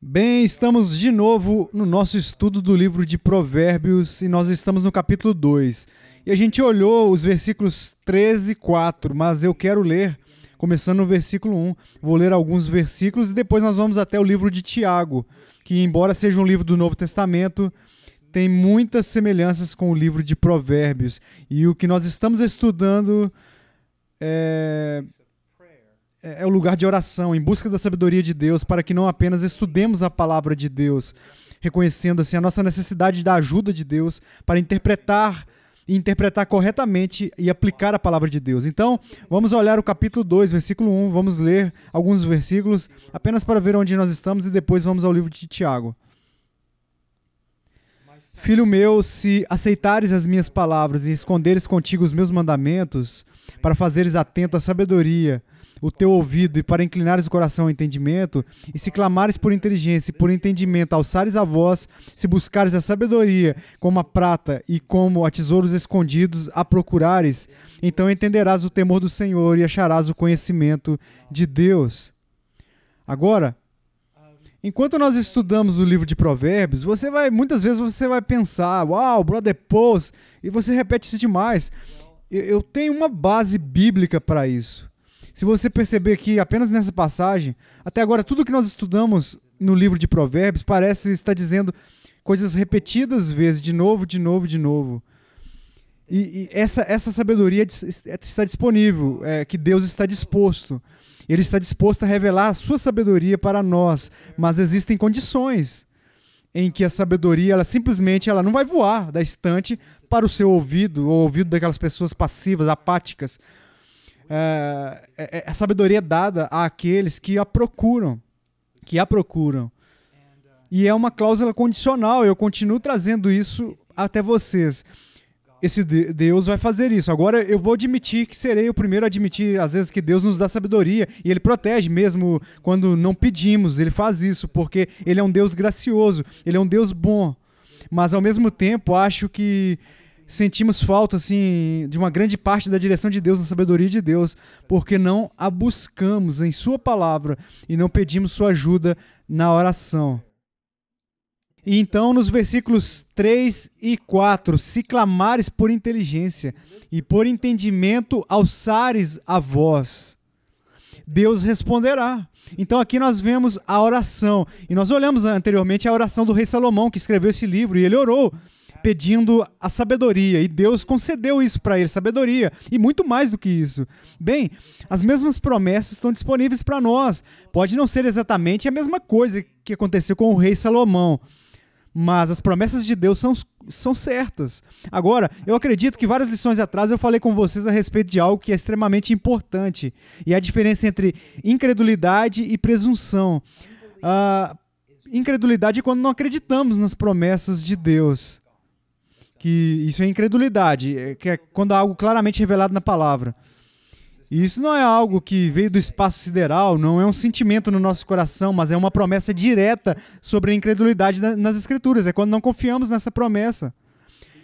Bem, estamos de novo no nosso estudo do livro de Provérbios e nós estamos no capítulo 2. E a gente olhou os versículos 13 e 4, mas eu quero ler, começando no versículo 1. Vou ler alguns versículos e depois nós vamos até o livro de Tiago, que, embora seja um livro do Novo Testamento, tem muitas semelhanças com o livro de Provérbios. E o que nós estamos estudando é, é, é o lugar de oração, em busca da sabedoria de Deus, para que não apenas estudemos a palavra de Deus, reconhecendo assim a nossa necessidade da ajuda de Deus para interpretar e interpretar corretamente e aplicar a palavra de Deus. Então, vamos olhar o capítulo 2, versículo 1, vamos ler alguns versículos apenas para ver onde nós estamos e depois vamos ao livro de Tiago. Filho meu, se aceitares as minhas palavras e esconderes contigo os meus mandamentos, para fazeres atento à sabedoria, o teu ouvido e para inclinares o coração ao entendimento, e se clamares por inteligência e por entendimento alçares a voz, se buscares a sabedoria como a prata e como a tesouros escondidos a procurares, então entenderás o temor do Senhor e acharás o conhecimento de Deus. Agora, Enquanto nós estudamos o livro de Provérbios, você vai muitas vezes você vai pensar, uau, brother Pauls, e você repete isso demais. eu tenho uma base bíblica para isso. Se você perceber que apenas nessa passagem, até agora tudo que nós estudamos no livro de Provérbios parece estar dizendo coisas repetidas vezes, de novo, de novo, de novo. E, e essa, essa sabedoria está disponível, é, que Deus está disposto. Ele está disposto a revelar a sua sabedoria para nós, mas existem condições em que a sabedoria ela simplesmente ela não vai voar da estante para o seu ouvido, ou ouvido daquelas pessoas passivas, apáticas, é, é, é, a sabedoria dada àqueles que a procuram, que a procuram. E é uma cláusula condicional, eu continuo trazendo isso até vocês. Esse Deus vai fazer isso. Agora eu vou admitir que serei o primeiro a admitir, às vezes, que Deus nos dá sabedoria e Ele protege mesmo quando não pedimos. Ele faz isso porque Ele é um Deus gracioso, Ele é um Deus bom. Mas ao mesmo tempo, acho que sentimos falta assim de uma grande parte da direção de Deus, da sabedoria de Deus, porque não a buscamos em sua palavra e não pedimos sua ajuda na oração. E então nos versículos 3 e 4, se clamares por inteligência e por entendimento alçares a voz, Deus responderá. Então aqui nós vemos a oração. E nós olhamos anteriormente a oração do rei Salomão, que escreveu esse livro, e ele orou pedindo a sabedoria, e Deus concedeu isso para ele, sabedoria, e muito mais do que isso. Bem, as mesmas promessas estão disponíveis para nós. Pode não ser exatamente a mesma coisa que aconteceu com o rei Salomão, mas as promessas de Deus são, são certas. Agora, eu acredito que várias lições atrás eu falei com vocês a respeito de algo que é extremamente importante, e a diferença entre incredulidade e presunção. Uh, incredulidade é quando não acreditamos nas promessas de Deus que isso é incredulidade, é que é quando há algo claramente revelado na palavra. E isso não é algo que veio do espaço sideral, não é um sentimento no nosso coração, mas é uma promessa direta sobre a incredulidade nas Escrituras. É quando não confiamos nessa promessa.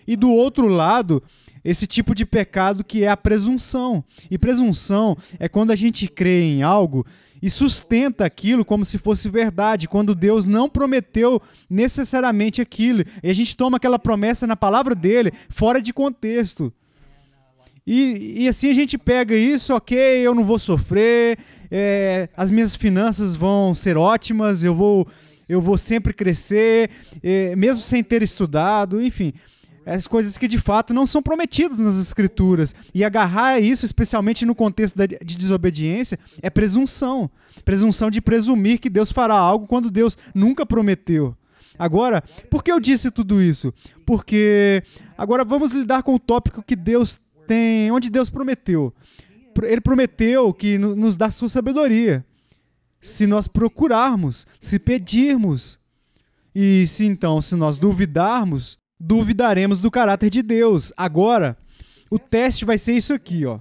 E do outro lado, esse tipo de pecado que é a presunção. E presunção é quando a gente crê em algo e sustenta aquilo como se fosse verdade, quando Deus não prometeu necessariamente aquilo. E a gente toma aquela promessa na palavra dele fora de contexto. E, e, assim a gente pega isso, ok, eu não vou sofrer, é, as minhas finanças vão ser ótimas, eu vou, eu vou sempre crescer, é, mesmo sem ter estudado, enfim as coisas que de fato não são prometidas nas escrituras. E agarrar isso, especialmente no contexto de desobediência, é presunção. Presunção de presumir que Deus fará algo quando Deus nunca prometeu. Agora, por que eu disse tudo isso? Porque agora vamos lidar com o tópico que Deus tem, onde Deus prometeu. Ele prometeu que nos dá sua sabedoria. Se nós procurarmos, se pedirmos. E se então, se nós duvidarmos, duvidaremos do caráter de Deus. Agora, o teste vai ser isso aqui, ó.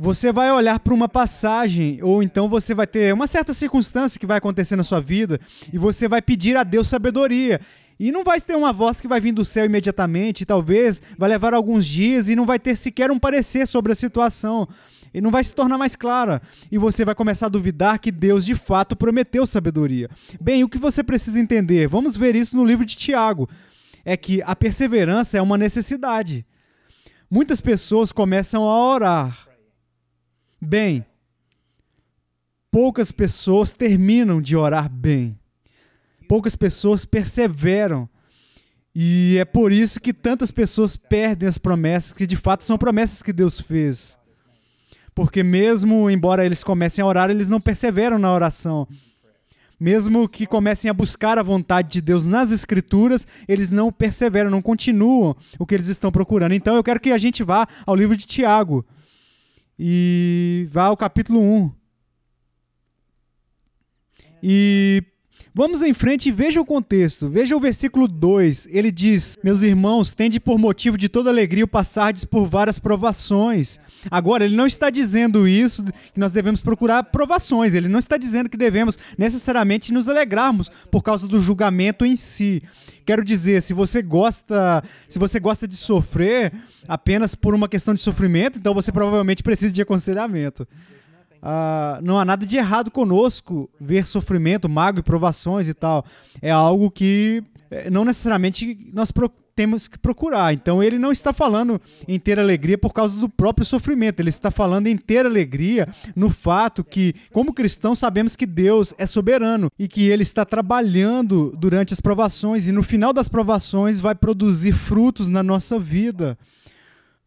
Você vai olhar para uma passagem, ou então você vai ter uma certa circunstância que vai acontecer na sua vida, e você vai pedir a Deus sabedoria. E não vai ter uma voz que vai vir do céu imediatamente, talvez vai levar alguns dias e não vai ter sequer um parecer sobre a situação. E não vai se tornar mais clara. E você vai começar a duvidar que Deus de fato prometeu sabedoria. Bem, o que você precisa entender? Vamos ver isso no livro de Tiago é que a perseverança é uma necessidade. Muitas pessoas começam a orar. Bem, poucas pessoas terminam de orar bem. Poucas pessoas perseveram. E é por isso que tantas pessoas perdem as promessas, que de fato são promessas que Deus fez. Porque mesmo embora eles comecem a orar, eles não perseveram na oração. Mesmo que comecem a buscar a vontade de Deus nas Escrituras, eles não perseveram, não continuam o que eles estão procurando. Então eu quero que a gente vá ao livro de Tiago e vá ao capítulo 1. E Vamos em frente e veja o contexto. Veja o versículo 2. Ele diz: Meus irmãos, tende por motivo de toda alegria o passardes por várias provações. Agora, ele não está dizendo isso, que nós devemos procurar provações. Ele não está dizendo que devemos necessariamente nos alegrarmos por causa do julgamento em si. Quero dizer, se você gosta, se você gosta de sofrer apenas por uma questão de sofrimento, então você provavelmente precisa de aconselhamento. Ah, não há nada de errado conosco ver sofrimento, mago e provações e tal. É algo que eh, não necessariamente nós temos que procurar. Então ele não está falando em ter alegria por causa do próprio sofrimento, ele está falando em ter alegria no fato que, como cristãos, sabemos que Deus é soberano e que ele está trabalhando durante as provações e no final das provações vai produzir frutos na nossa vida.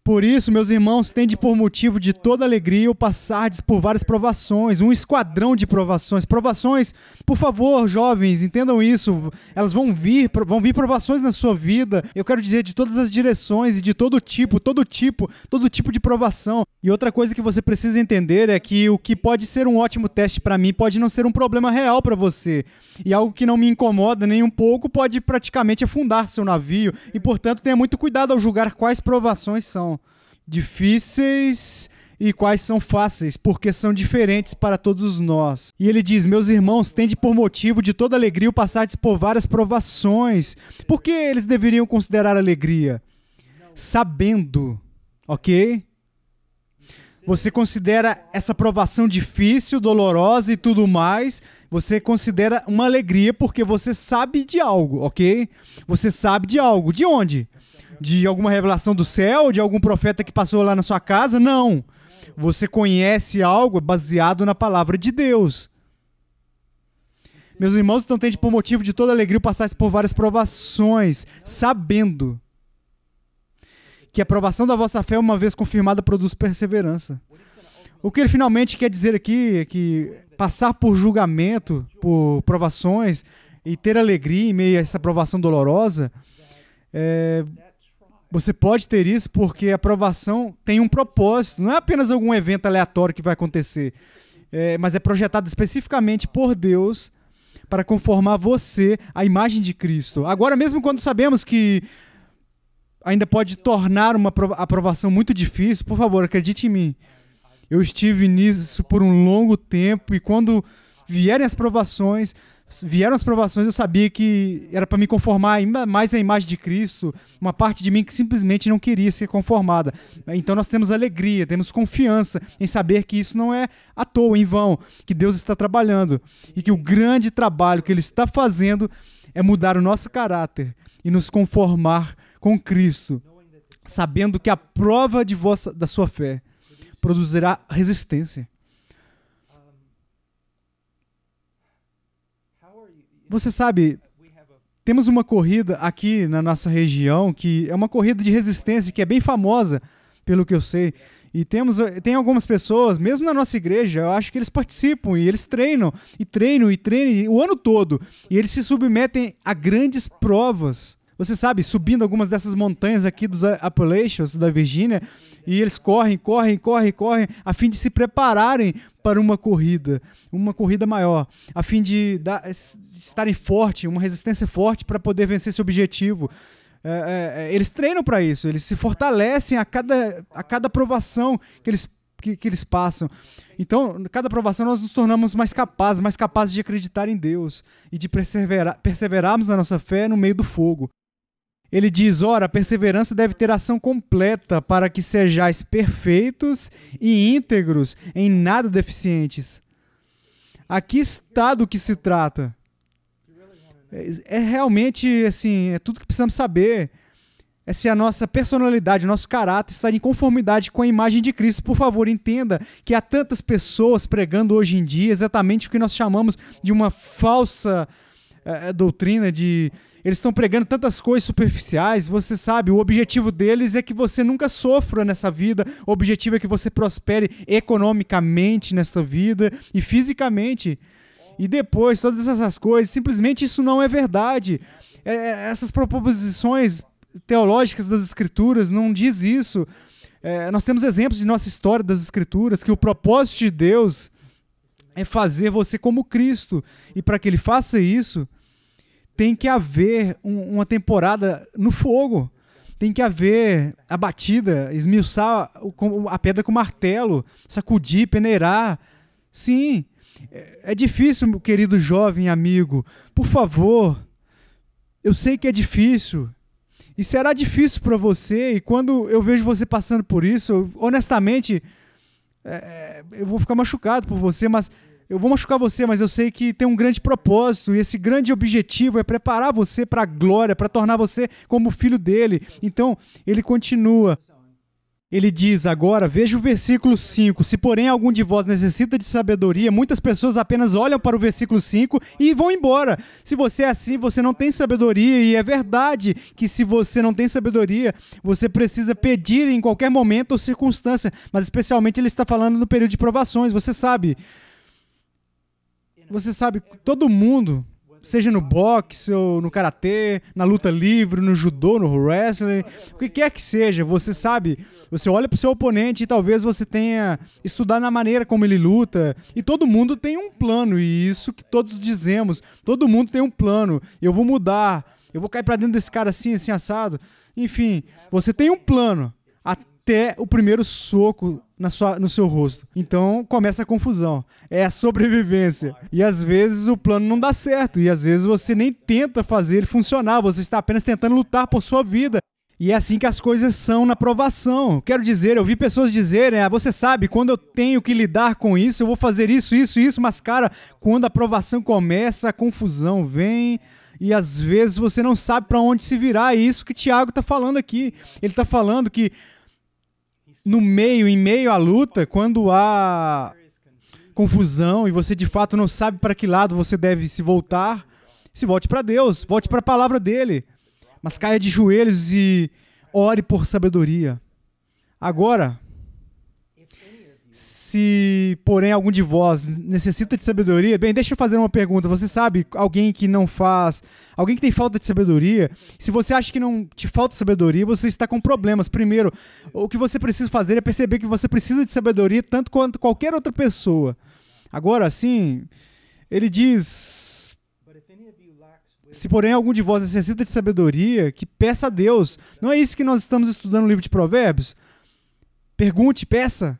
Por isso, meus irmãos, tende por motivo de toda alegria o passardes por várias provações, um esquadrão de provações. Provações, por favor, jovens, entendam isso. Elas vão vir, vão vir provações na sua vida. Eu quero dizer de todas as direções e de todo tipo, todo tipo, todo tipo de provação. E outra coisa que você precisa entender é que o que pode ser um ótimo teste para mim pode não ser um problema real para você. E algo que não me incomoda nem um pouco pode praticamente afundar seu navio. E portanto, tenha muito cuidado ao julgar quais provações são difíceis e quais são fáceis, porque são diferentes para todos nós. E ele diz: Meus irmãos, tende por motivo de toda alegria o passar por várias provações. Por que eles deveriam considerar alegria? Sabendo, ok? Você considera essa provação difícil, dolorosa e tudo mais, você considera uma alegria porque você sabe de algo, ok? Você sabe de algo. De onde? de alguma revelação do céu, de algum profeta que passou lá na sua casa. Não. Você conhece algo baseado na palavra de Deus. Meus irmãos, então tende por motivo de toda alegria passar por várias provações, sabendo que a provação da vossa fé, uma vez confirmada, produz perseverança. O que ele finalmente quer dizer aqui é que passar por julgamento, por provações e ter alegria em meio a essa provação dolorosa, é, você pode ter isso porque a aprovação tem um propósito, não é apenas algum evento aleatório que vai acontecer, é, mas é projetado especificamente por Deus para conformar você à imagem de Cristo. Agora, mesmo quando sabemos que ainda pode tornar uma aprovação muito difícil, por favor, acredite em mim. Eu estive nisso por um longo tempo e quando vierem as provações, vieram as provações, eu sabia que era para me conformar ainda mais à imagem de Cristo, uma parte de mim que simplesmente não queria ser conformada. Então nós temos alegria, temos confiança em saber que isso não é à toa, em vão, que Deus está trabalhando e que o grande trabalho que Ele está fazendo é mudar o nosso caráter e nos conformar com Cristo, sabendo que a prova de vossa, da sua fé produzirá resistência. Você sabe, temos uma corrida aqui na nossa região que é uma corrida de resistência que é bem famosa, pelo que eu sei. E temos, eh, tem algumas pessoas, mesmo na nossa igreja, eu acho que eles participam e eles treinam, e treinam, e treinam o ano todo. E eles se submetem a grandes provas você sabe, subindo algumas dessas montanhas aqui dos Appalachians, da Virgínia, e eles correm, correm, correm, correm, a fim de se prepararem para uma corrida, uma corrida maior, a fim de, dar, de estarem forte, uma resistência forte para poder vencer esse objetivo. É, é, é eles treinam para isso, eles se fortalecem a cada, a cada provação que eles que, que, eles passam. Então, cada provação nós nos tornamos mais capazes, mais capazes de acreditar em Deus e de perseverar, perseverarmos na nossa fé no meio do fogo. Ele diz: Ora, a perseverança deve ter ação completa para que sejais perfeitos e íntegros, em nada deficientes. Aqui está do que se trata. É, é, realmente assim, é tudo que precisamos saber. É se a nossa personalidade, nosso caráter está em conformidade com a imagem de Cristo. Por favor, entenda que há tantas pessoas pregando hoje em dia exatamente o que nós chamamos de uma falsa é, é, doutrina de. Eles estão pregando tantas coisas superficiais, você sabe, o objetivo deles é que você nunca sofra nessa vida, o objetivo é que você prospere economicamente nessa vida e fisicamente. E depois, todas essas coisas, simplesmente isso não é verdade. É, é, essas proposições teológicas das Escrituras não diz isso. É, nós temos exemplos de nossa história das Escrituras, que o propósito de Deus é fazer você como Cristo. E para que ele faça isso, tem que haver um, uma temporada no fogo. Tem que haver a batida, esmiuçar o, a pedra com martelo, sacudir, peneirar. Sim, é, é difícil, meu querido jovem amigo. Por favor, eu sei que é difícil. E será difícil para você. E quando eu vejo você passando por isso, eu, honestamente, é, é eu vou ficar machucado por você, mas eu vou machucar você, mas eu sei que tem um grande propósito e esse grande objetivo é preparar você para a glória, para tornar você como filho dele. Então, ele continua. Ele diz agora, veja o versículo 5. Se, porém, algum de vós necessita de sabedoria, muitas pessoas apenas olham para o versículo 5 e vão embora. Se você é assim, você não tem sabedoria, e é verdade que se você não tem sabedoria, você precisa pedir em qualquer momento ou circunstância, mas especialmente ele está falando no período de provações, você sabe. Você sabe, todo mundo, seja no boxe ou no karatê, na luta livre, no judô, no wrestling, o que quer que seja, você sabe, você olha pro seu oponente e talvez você tenha estudado na maneira como ele luta, e todo mundo tem um plano, e isso que todos dizemos, todo mundo tem um plano, eu vou mudar, eu vou cair para dentro desse cara assim, assim assado. Enfim, você tem um plano. Até até o primeiro soco na sua, no seu rosto. Então começa a confusão. É a sobrevivência. E às vezes o plano não dá certo. E às vezes você nem tenta fazer ele funcionar. Você está apenas tentando lutar por sua vida. E é assim que as coisas são na provação. Quero dizer, eu vi pessoas dizerem, ah, você sabe, quando eu tenho que lidar com isso, eu vou fazer isso, isso, isso, mas cara, quando a provação começa, a confusão vem e às vezes você não sabe para onde se virar. É isso que Tiago está falando aqui. Ele está falando que no meio, em meio à luta, quando há confusão e você de fato não sabe para que lado você deve se voltar, se volte para Deus, volte para a palavra dele. Mas caia de joelhos e ore por sabedoria. Agora, se, porém, algum de vós necessita de sabedoria, bem, deixa eu fazer uma pergunta. Você sabe alguém que não faz, alguém que tem falta de sabedoria? Se você acha que não te falta sabedoria, você está com problemas. Primeiro, o que você precisa fazer é perceber que você precisa de sabedoria tanto quanto qualquer outra pessoa. Agora, sim, ele diz: se porém algum de vós necessita de sabedoria, que peça a Deus. Não é isso que nós estamos estudando no livro de Provérbios? Pergunte, peça.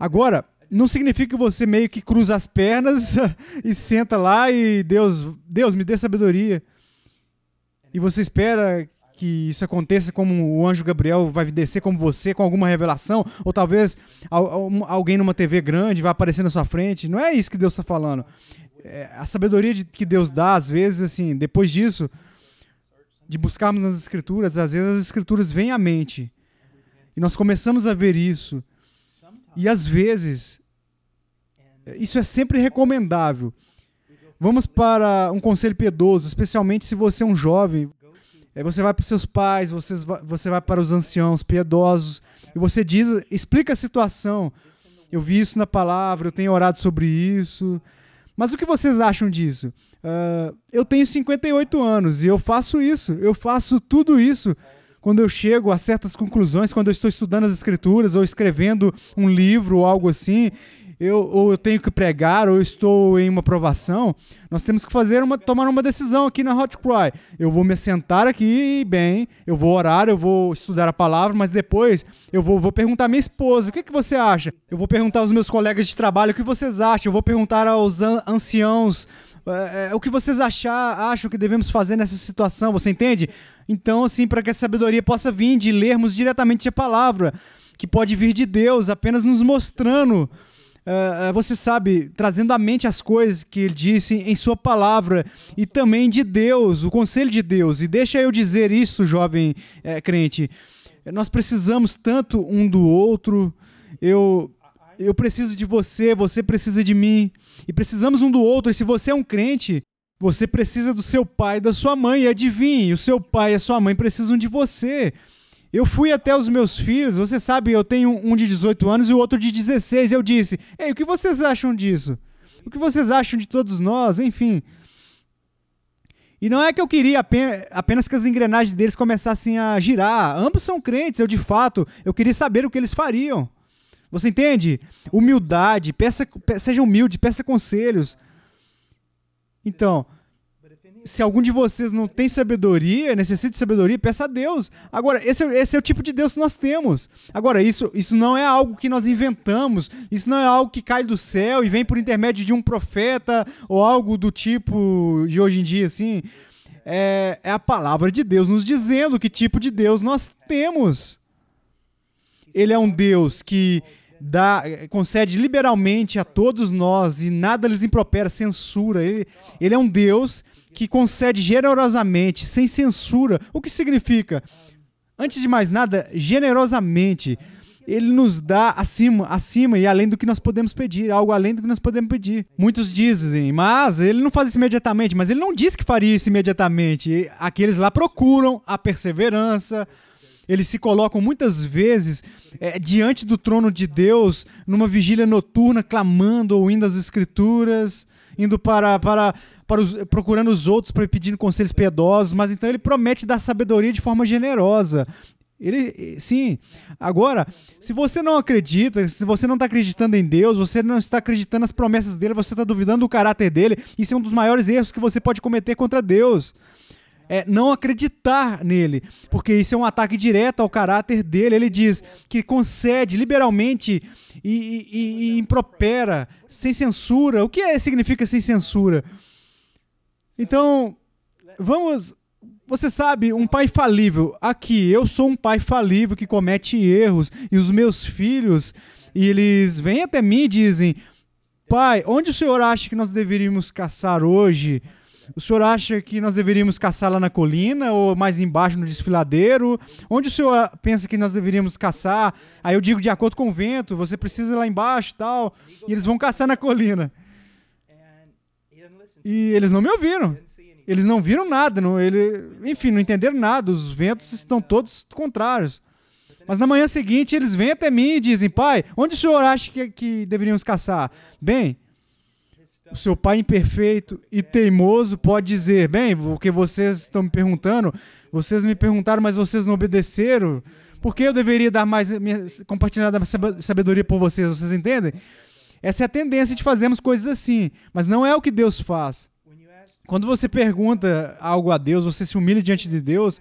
Agora, não significa que você meio que cruza as pernas e senta lá e Deus, Deus me dê sabedoria. E você espera que isso aconteça como o anjo Gabriel vai descer como você com alguma revelação, ou talvez alguém numa TV grande vai aparecer na sua frente. Não é isso que Deus está falando. É, a sabedoria de, que Deus dá, às vezes, assim, depois disso, de buscarmos nas Escrituras, às vezes as Escrituras vêm à mente. E nós começamos a ver isso. E às vezes, isso é sempre recomendável. Vamos para um conselho piedoso, especialmente se você é um jovem. É, você vai para os seus pais, você vai, você vai para os anciãos piedosos e você diz, explica a situação. Eu vi isso na palavra, eu tenho orado sobre isso. Mas o que vocês acham disso? Uh, eu tenho 58 anos e eu faço isso, eu faço tudo isso quando eu chego a certas conclusões, quando eu estou estudando as escrituras ou escrevendo um livro ou algo assim, eu, ou eu tenho que pregar, ou eu estou em uma provação, nós temos que fazer uma, tomar uma decisão aqui na Hot Cry. Eu vou me sentar aqui, bem, eu vou orar, eu vou estudar a palavra, mas depois eu vou, vou perguntar à minha esposa, o que, é que você acha? Eu vou perguntar aos meus colegas de trabalho, o que vocês acham? Eu vou perguntar aos an anciãos é, é, o que vocês achar, acham que devemos fazer nessa situação, você entende? Então, assim, para que a sabedoria possa vir de lermos diretamente a palavra, que pode vir de Deus, apenas nos mostrando, é, é, você sabe, trazendo à mente as coisas que ele disse em sua palavra e também de Deus, o conselho de Deus. E deixa eu dizer isto, jovem é, crente. Nós precisamos tanto um do outro. Eu eu preciso de você, você precisa de mim, e precisamos um do outro. E se você é um crente, você precisa do seu pai e da sua mãe. E adivinhe, o seu pai e a sua mãe precisam de você. Eu fui até os meus filhos, você sabe, eu tenho um de 18 anos e o outro de 16. Eu disse: Ei, o que vocês acham disso? O que vocês acham de todos nós? Enfim. E não é que eu queria apenas que as engrenagens deles começassem a girar. Ambos são crentes, eu de fato, eu queria saber o que eles fariam. Você entende? Humildade, peça, seja humilde, peça conselhos. Então, se algum de vocês não tem sabedoria, necessita de sabedoria, peça a Deus. Agora, esse, é esse é o tipo de Deus que nós temos. Agora, isso, isso não é algo que nós inventamos, isso não é algo que cai do céu e vem por intermédio de um profeta ou algo do tipo de hoje em dia, assim. É, é a palavra de Deus nos dizendo que tipo de Deus nós temos. Ele é um Deus que dá, concede liberalmente a todos nós e nada lhes impropera censura. Ele, ele é um Deus que concede generosamente, sem censura. O que significa? Antes de mais nada, generosamente. Ele nos dá acima, acima e além do que nós podemos pedir, algo além do que nós podemos pedir. Muitos dizem, mas ele não faz isso imediatamente, mas ele não diz que faria isso imediatamente. Aqueles lá procuram a perseverança, eles se colocam muitas vezes é, diante do trono de Deus, numa vigília noturna, clamando, ouvindo as escrituras, indo para, para, para os, procurando os outros para pedindo conselhos piedosos, mas então ele promete dar sabedoria de forma generosa. Ele, sim. Agora, se você não acredita, se você não está acreditando em Deus, você não está acreditando nas promessas dele, você está duvidando do caráter dele, isso é um dos maiores erros que você pode cometer contra Deus é, não acreditar nele, porque isso é um ataque direto ao caráter dele. Ele diz que concede liberalmente e, e, e impropera, sem censura. O que é, significa sem censura? Então, vamos. Você sabe, um pai falível. Aqui, eu sou um pai falível que comete erros, e os meus filhos, e eles vêm até mim e dizem: Pai, onde o senhor acha que nós deveríamos caçar hoje? O senhor acha que nós deveríamos caçar lá na colina ou mais embaixo no desfiladeiro? Onde o senhor pensa que nós deveríamos caçar? Aí eu digo de acordo com o vento, você precisa ir lá embaixo, tal, e eles vão caçar na colina. E eles não me ouviram. Eles não viram nada, não, ele, enfim, não entenderam nada. Os ventos estão todos contrários. Mas na manhã seguinte eles vêm até mim e dizem: Pai, onde o senhor acha que, que deveríamos caçar? Bem, o seu pai imperfeito e teimoso pode dizer: Bem, o que vocês estão me perguntando, vocês me perguntaram, mas vocês não obedeceram. Por que eu deveria dar mais, minha, compartilhar da sabedoria por vocês? Vocês entendem? Essa é a tendência de fazermos coisas assim, mas não é o que Deus faz. Quando você pergunta algo a Deus, você se humilha diante de Deus,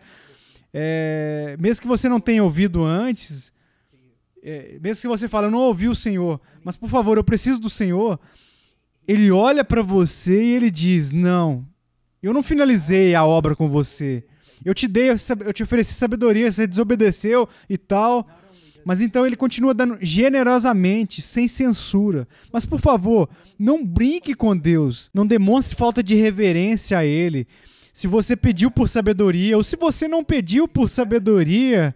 é, mesmo que você não tenha ouvido antes, é, mesmo que você fale, eu não ouvi o Senhor, mas por favor, eu preciso do Senhor ele olha para você e ele diz: Não, eu não finalizei a obra com você. Eu te dei, eu te ofereci sabedoria, você desobedeceu e tal. Mas então ele continua dando generosamente, sem censura. Mas por favor, não brinque com Deus, não demonstre falta de reverência a Ele. Se você pediu por sabedoria ou se você não pediu por sabedoria,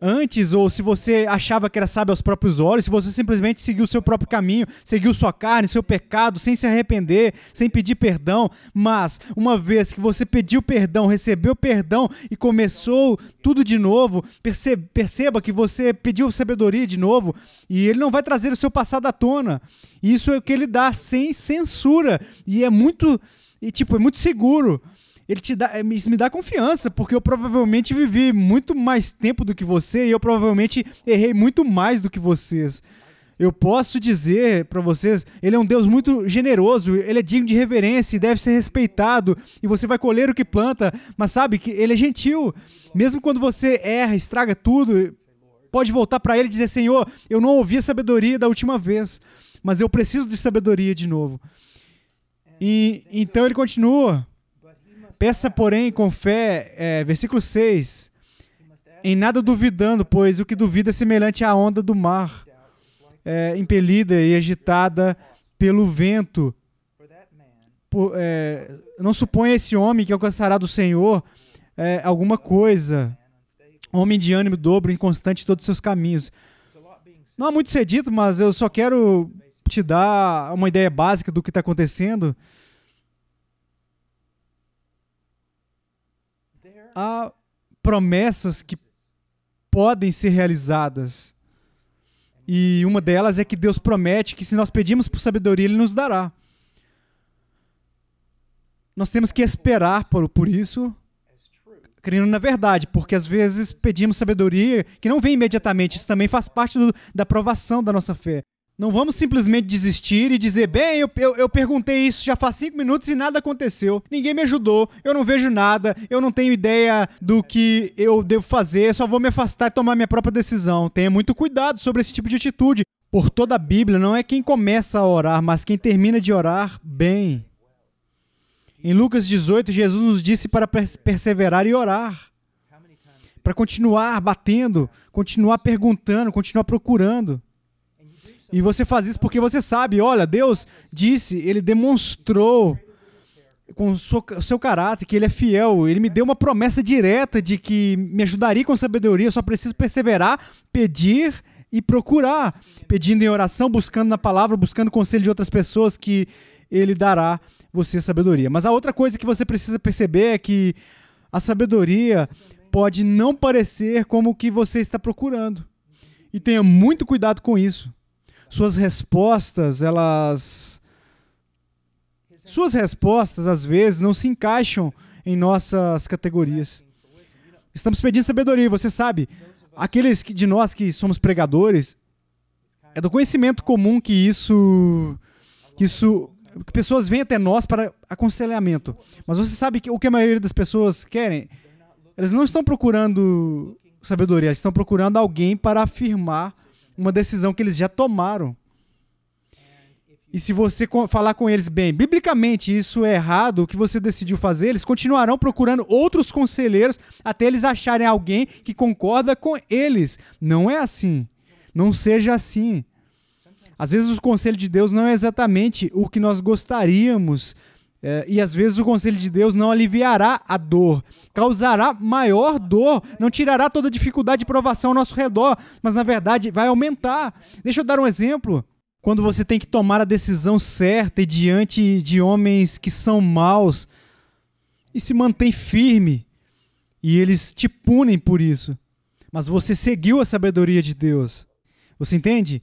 antes, ou se você achava que era sábio aos próprios olhos, se você simplesmente seguiu seu próprio caminho, seguiu sua carne, seu pecado, sem se arrepender, sem pedir perdão, mas uma vez que você pediu perdão, recebeu perdão e começou tudo de novo, perceba, perceba que você pediu sabedoria de novo e ele não vai trazer o seu passado à tona. Isso é o que ele dá sem censura e é muito e tipo, é muito seguro ele te dá, é, isso me dá confiança, porque eu provavelmente vivi muito mais tempo do que você e eu provavelmente errei muito mais do que vocês. Eu posso dizer para vocês, ele é um Deus muito generoso, ele é digno de reverência e deve ser respeitado, e você vai colher o que planta, mas sabe que ele é gentil. Mesmo quando você erra, estraga tudo, pode voltar para ele e dizer: Senhor, eu não ouvi a sabedoria da última vez, mas eu preciso de sabedoria de novo. E então ele continua. Peça, porém, com fé, é, versículo 6, em nada duvidando, pois o que duvida é semelhante à onda do mar, é, impelida e agitada pelo vento. Por, é, não suponha esse homem que alcançará do Senhor é, alguma coisa. Homem de ânimo dobro, inconstante em todos os seus caminhos. Não há muito ser dito, mas eu só quero te dar uma ideia básica do que está acontecendo. há promessas que podem ser realizadas. E uma delas é que Deus promete que se nós pedirmos por sabedoria, Ele nos dará. Nós temos que esperar por, por isso, crendo na verdade, porque às vezes pedimos sabedoria que não vem imediatamente. Isso também faz parte do, da provação da nossa fé. Não vamos simplesmente desistir e dizer, bem, eu, eu, eu, perguntei isso já faz cinco minutos e nada aconteceu. Ninguém me ajudou, eu não vejo nada, eu não tenho ideia do que eu devo fazer, só vou me afastar e tomar minha própria decisão. Tenha muito cuidado sobre esse tipo de atitude. Por toda a Bíblia, não é quem começa a orar, mas quem termina de orar bem. Em Lucas 18, Jesus nos disse para perseverar e orar. Para continuar batendo, continuar perguntando, continuar procurando. E você faz isso porque você sabe, olha, Deus disse, ele demonstrou com o seu caráter que ele é fiel, ele me deu uma promessa direta de que me ajudaria com sabedoria, eu só preciso perseverar, pedir e procurar, pedindo em oração, buscando na palavra, buscando conselho de outras pessoas que ele dará você sabedoria. Mas a outra coisa que você precisa perceber é que a sabedoria pode não parecer como o que você está procurando. E tenha muito cuidado com isso. Suas respostas, elas suas respostas às vezes não se encaixam em nossas categorias. Estamos pedindo sabedoria, você sabe, aqueles de nós que somos pregadores, é do conhecimento comum que isso que isso que pessoas vêm até nós para aconselhamento. Mas você sabe que o que a maioria das pessoas querem? Elas não estão procurando sabedoria, elas estão procurando alguém para afirmar uma decisão que eles já tomaram. E se você falar com eles bem, biblicamente isso é errado, o que você decidiu fazer, eles continuarão procurando outros conselheiros até eles acharem alguém que concorda com eles. Não é assim. Não seja assim. Às vezes o conselho de Deus não é exatamente o que nós gostaríamos é, e às vezes o conselho de Deus não aliviará a dor, causará maior dor, não tirará toda a dificuldade e provação ao nosso redor, mas na verdade vai aumentar. Deixa eu dar um exemplo. Quando você tem que tomar a decisão certa e diante de homens que são maus e se mantém firme, e eles te punem por isso, mas você seguiu a sabedoria de Deus. Você entende?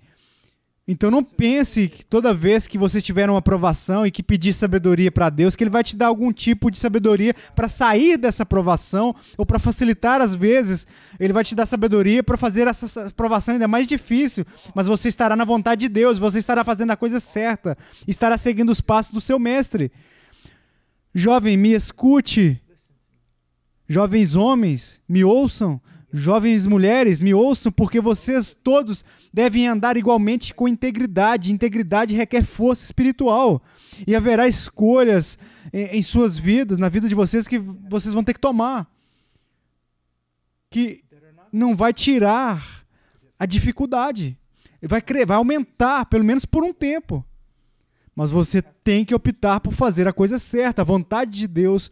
Então não pense que toda vez que você tiver uma aprovação e que pedir sabedoria para Deus, que ele vai te dar algum tipo de sabedoria para sair dessa aprovação ou para facilitar às vezes, ele vai te dar sabedoria para fazer essa aprovação ainda mais difícil, mas você estará na vontade de Deus, você estará fazendo a coisa certa, estará seguindo os passos do seu mestre. Jovem, me escute. Jovens homens, me ouçam. Jovens mulheres, me ouçam, porque vocês todos devem andar igualmente com integridade. Integridade requer força espiritual. E haverá escolhas em, em suas vidas, na vida de vocês, que vocês vão ter que tomar. Que não vai tirar a dificuldade. Vai, vai aumentar, pelo menos por um tempo. Mas você tem que optar por fazer a coisa certa. A vontade de Deus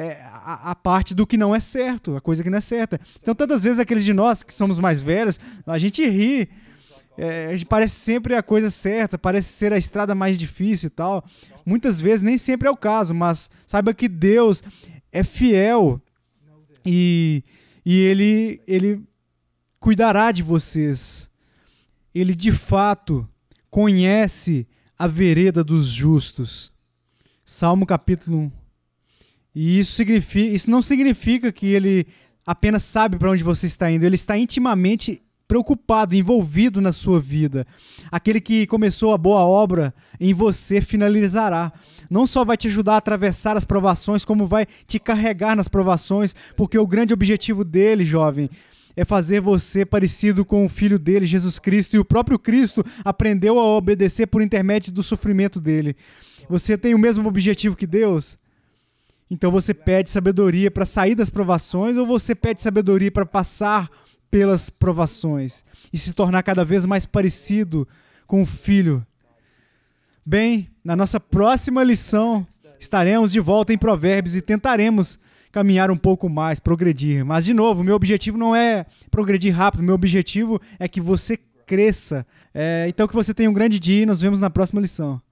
é, a, a, parte do que não é certo, a coisa que não é certa. Então, tantas vezes aqueles de nós que somos mais velhos, a gente ri. É, parece sempre a coisa certa, parece ser a estrada mais difícil e tal. Muitas vezes nem sempre é o caso, mas saiba que Deus é fiel e, e ele, ele cuidará de vocês. Ele de fato conhece a vereda dos justos. Salmo capítulo e isso, significa, isso não significa que ele apenas sabe para onde você está indo, ele está intimamente preocupado, envolvido na sua vida. Aquele que começou a boa obra em você finalizará. Não só vai te ajudar a atravessar as provações, como vai te carregar nas provações, porque o grande objetivo dele, jovem, é fazer você parecido com o filho dele, Jesus Cristo, e o próprio Cristo aprendeu a obedecer por intermédio do sofrimento dele. Você tem o mesmo objetivo que Deus? Então você pede sabedoria para sair das provações ou você pede sabedoria para passar pelas provações e se tornar cada vez mais parecido com o filho? Bem, na nossa próxima lição estaremos de volta em Provérbios e tentaremos caminhar um pouco mais, progredir. Mas, de novo, meu objetivo não é progredir rápido, meu objetivo é que você cresça. É, então, que você tenha um grande dia e nos vemos na próxima lição.